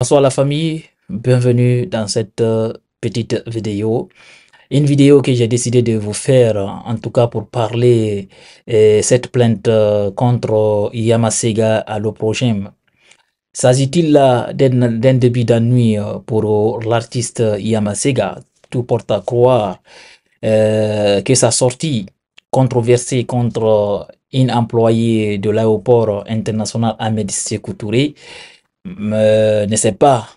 Bonsoir la famille, bienvenue dans cette euh, petite vidéo. Une vidéo que j'ai décidé de vous faire, en tout cas pour parler de cette plainte euh, contre Yamasega à prochaine. S'agit-il là d'un début d'ennui euh, pour l'artiste Yamasega Tout porte à croire que sa sortie controversée contre une employé de l'aéroport international Ahmed Sékou ne s'est pas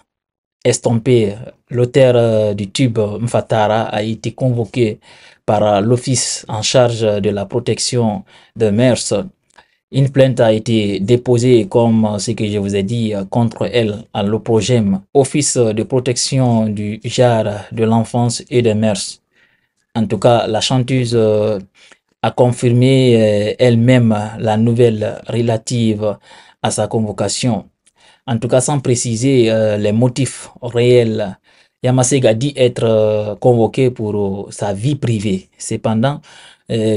estompé. L'auteur euh, du tube Mfatara a été convoqué par euh, l'office en charge de la protection de Mers. Une plainte a été déposée, comme ce que je vous ai dit, euh, contre elle à l'OPROGEM, Office de protection du genre de l'enfance et de mœurs. En tout cas, la chanteuse a confirmé elle-même la nouvelle relative à sa convocation en tout cas sans préciser euh, les motifs réels. Yamasega a dit être euh, convoqué pour euh, sa vie privée. Cependant,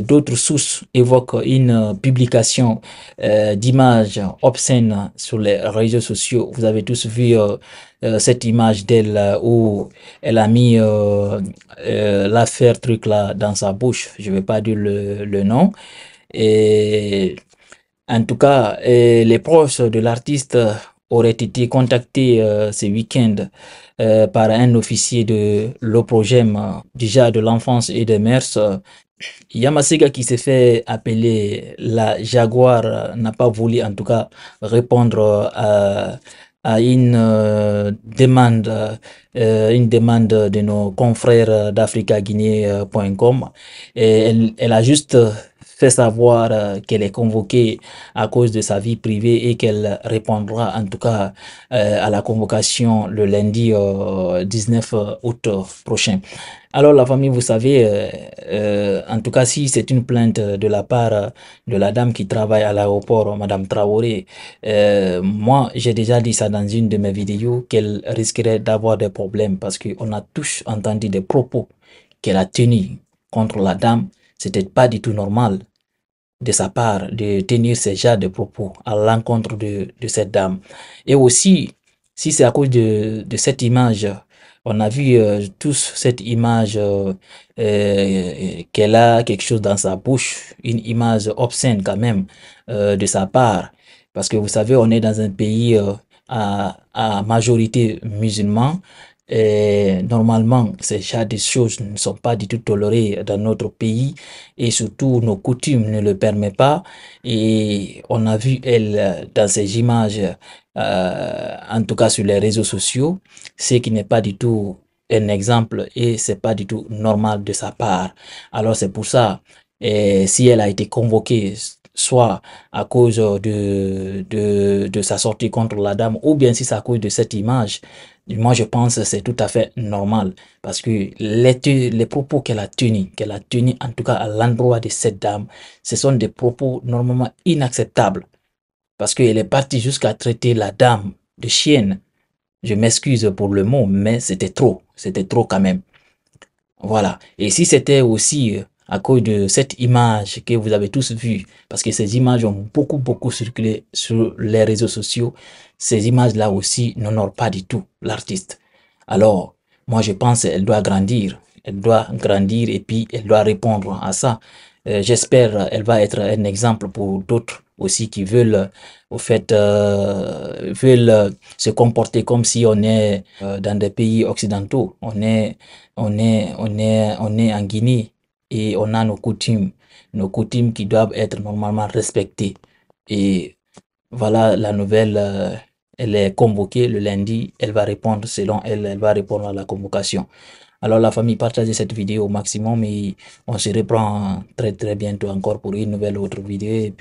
d'autres sources évoquent une publication d'images obscènes sur les réseaux sociaux. Vous avez tous vu cette image d'elle où elle a mis l'affaire truc là dans sa bouche. Je ne vais pas dire le, nom. Et en tout cas, les proches de l'artiste aurait été contacté euh, ce week-end euh, par un officier de l'OPROGEM, euh, déjà de l'enfance et des mœurs, Yamasega qui s'est fait appeler la Jaguar n'a pas voulu en tout cas répondre à, une demande une demande de nos confrères d'africaguinée.com et elle, elle a juste savoir euh, qu'elle est convoquée à cause de sa vie privée et qu'elle répondra en tout cas euh, à la convocation le lundi 19 euh, août prochain. Alors la famille, vous savez, en tout cas si c'est une plainte de la part de la dame qui travaille à l'aéroport, Madame Traoré, moi j'ai déjà dit ça dans une de mes vidéos qu'elle risquerait d'avoir des problèmes parce qu'on a tous entendu des propos qu'elle a tenus contre la dame. C'était pas du tout normal de sa part de tenir ces genre de propos à l'encontre de, de, cette dame. Et aussi, si c'est à cause de, cette image, on a vu euh, tous cette image euh, euh, qu'elle a quelque chose dans sa bouche, une image obscène quand même de sa part. Parce que vous savez, on est dans un pays à, à majorité musulman et eh, normalement, ces genre de choses ne sont pas du tout tolérées dans notre pays et surtout nos coutumes ne le permettent pas. Et on a vu, elle, dans ces images, euh, en tout cas sur les réseaux sociaux, ce qui n'est pas du tout un exemple et c'est pas du tout normal de sa part. Alors c'est pour ça, et eh, si elle a été convoquée soit à cause de, de, de, sa sortie contre la dame, ou bien si c'est à cause de cette image, moi, je pense que c'est tout à fait normal parce que les, propos qu'elle a tenus, qu'elle a tenus en tout cas à l'endroit de cette dame, ce sont des propos normalement inacceptables parce qu'elle est partie jusqu'à traiter la dame de chienne. Je m'excuse pour le mot, mais c'était trop, c'était trop quand même. Voilà. Et si c'était aussi euh, à cause de cette image que vous avez tous vue, parce que ces images ont beaucoup, beaucoup circulé sur les réseaux sociaux, ces images-là aussi n'honorent pas du tout l'artiste. Alors, moi, je pense qu'elle doit grandir. Elle doit grandir et puis elle doit répondre à ça. Euh, j'espère elle va être un exemple pour d'autres aussi qui veulent, au fait, euh, veulent se comporter comme si on est euh, dans des pays occidentaux. On est, on est, on est, on est en Guinée et on a nos coutumes. Nos coutumes qui doivent être normalement respectées. Et voilà, la nouvelle, euh, elle est convoquée le lundi. Elle va répondre, selon elle, elle va répondre à la convocation. Alors la famille, partagez cette vidéo au maximum et on se reprend très très bientôt encore pour une nouvelle autre vidéo.